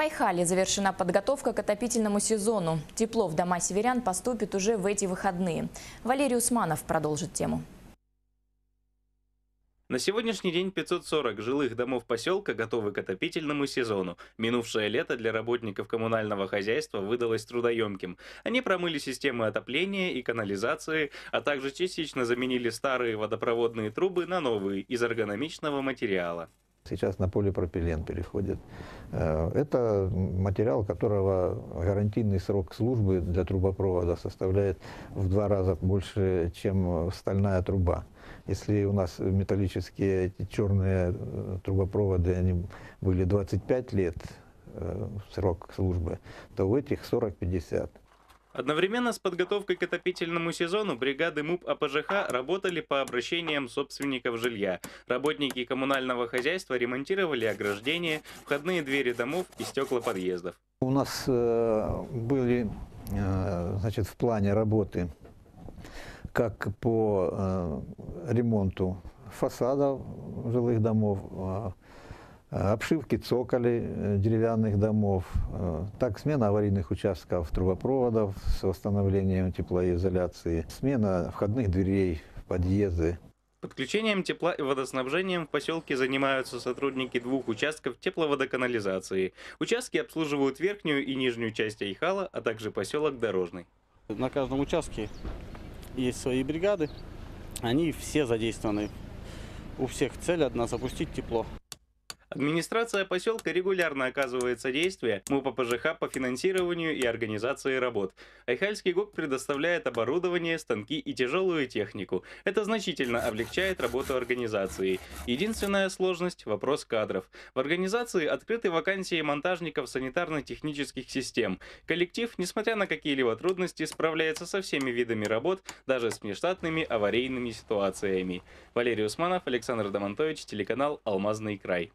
Айхале завершена подготовка к отопительному сезону. Тепло в дома северян поступит уже в эти выходные. Валерий Усманов продолжит тему. На сегодняшний день 540 жилых домов поселка готовы к отопительному сезону. Минувшее лето для работников коммунального хозяйства выдалось трудоемким. Они промыли системы отопления и канализации, а также частично заменили старые водопроводные трубы на новые из эргономичного материала. Сейчас на полипропилен переходит. Э, это материал, которого гарантийный срок службы для трубопровода составляет в два раза больше, чем стальная труба. Если у нас металлические эти черные э, трубопроводы они были 25 лет э, срок службы, то у этих 40-50. Одновременно с подготовкой к отопительному сезону бригады МУП АПЖХ работали по обращениям собственников жилья. Работники коммунального хозяйства ремонтировали ограждения, входные двери домов и стекла подъездов. У нас э, были э, значит, в плане работы как по э, ремонту фасадов жилых домов, э, Э, обшивки цоколей э, деревянных домов, э, так смена аварийных участков трубопроводов с восстановлением теплоизоляции, смена входных дверей в подъезды. Подключением тепла и водоснабжением в поселке занимаются сотрудники двух участков тепловодоканализации. Участки обслуживают верхнюю и нижнюю часть Айхала, а также поселок Дорожный. На каждом участке есть свои бригады, они все задействованы. У всех цель одна – запустить тепло. Администрация поселка регулярно оказывает содействие МУПа ПЖХ по финансированию и организации работ. Айхальский ГОК предоставляет оборудование, станки и тяжелую технику. Это значительно облегчает работу организации. Единственная сложность – вопрос кадров. В организации открыты вакансии монтажников санитарно-технических систем. Коллектив, несмотря на какие-либо трудности, справляется со всеми видами работ, даже с внештатными аварийными ситуациями. Валерий Усманов, Александр Домонтович, телеканал «Алмазный край».